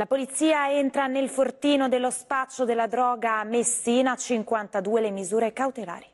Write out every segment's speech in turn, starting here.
La polizia entra nel fortino dello spaccio della droga Messina, 52 le misure cautelari.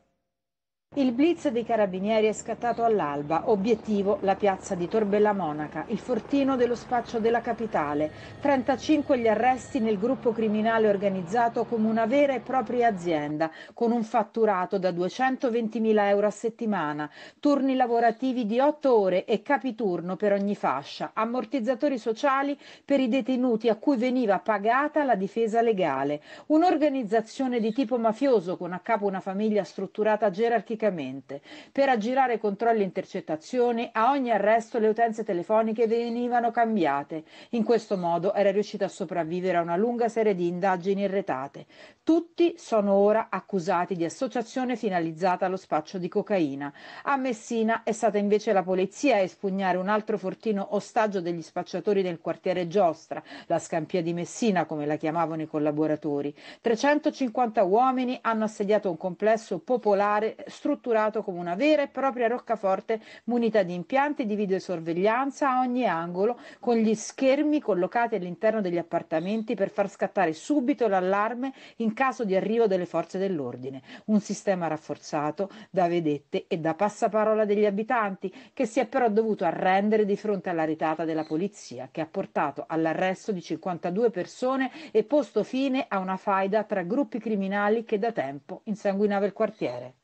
Il blitz dei carabinieri è scattato all'alba, obiettivo la piazza di Torbella Monaca, il fortino dello spaccio della capitale. 35 gli arresti nel gruppo criminale organizzato come una vera e propria azienda, con un fatturato da 220.000 euro a settimana, turni lavorativi di 8 ore e capiturno per ogni fascia, ammortizzatori sociali per i detenuti a cui veniva pagata la difesa legale. Un'organizzazione di tipo mafioso con a capo una famiglia strutturata gerarchicamente politicamente. Per aggirare controlli e intercettazioni, a ogni arresto le utenze telefoniche venivano cambiate. In questo modo era riuscita a sopravvivere a una lunga serie di indagini irretate. Tutti sono ora accusati di associazione finalizzata allo spaccio di cocaina. A Messina è stata invece la polizia a espugnare un altro fortino ostaggio degli spacciatori del quartiere Giostra, la Scampia di Messina come la chiamavano i collaboratori. 350 uomini hanno assediato un complesso popolare strutturato strutturato come una vera e propria roccaforte munita di impianti di videosorveglianza a ogni angolo, con gli schermi collocati all'interno degli appartamenti per far scattare subito l'allarme in caso di arrivo delle forze dell'ordine. Un sistema rafforzato da vedette e da passaparola degli abitanti, che si è però dovuto arrendere di fronte alla ritata della polizia, che ha portato all'arresto di 52 persone e posto fine a una faida tra gruppi criminali che da tempo insanguinava il quartiere.